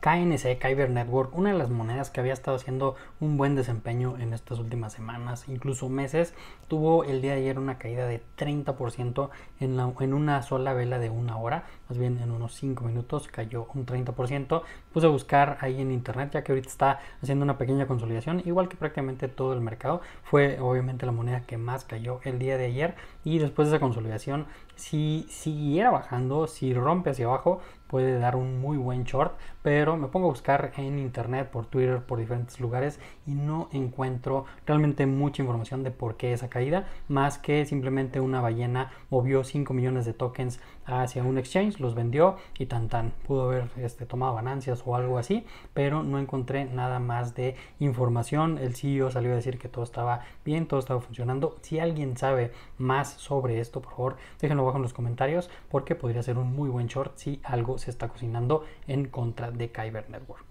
KNC, Kyber Network, una de las monedas que había estado haciendo un buen desempeño en estas últimas semanas, incluso meses, tuvo el día de ayer una caída de 30% en, en una sola vela de una hora, más bien en unos 5 minutos cayó un 30%. Puse a buscar ahí en internet, ya que ahorita está haciendo una pequeña consolidación, igual que prácticamente todo el mercado. Fue obviamente la moneda que más cayó el día de ayer y después de esa consolidación, si siguiera bajando, si rompe hacia abajo, puede dar un muy buen short, pero me pongo a buscar en internet, por Twitter, por diferentes lugares y no encuentro realmente mucha información de por qué esa caída, más que simplemente una ballena movió 5 millones de tokens hacia un exchange, los vendió y tan tan. Pudo haber este, tomado ganancias o algo así, pero no encontré nada más de información. El CEO salió a decir que todo estaba bien, todo estaba funcionando. Si alguien sabe más sobre esto, por favor, déjenlo abajo en los comentarios porque podría ser un muy buen short si algo se está cocinando en contra de Kyber Network.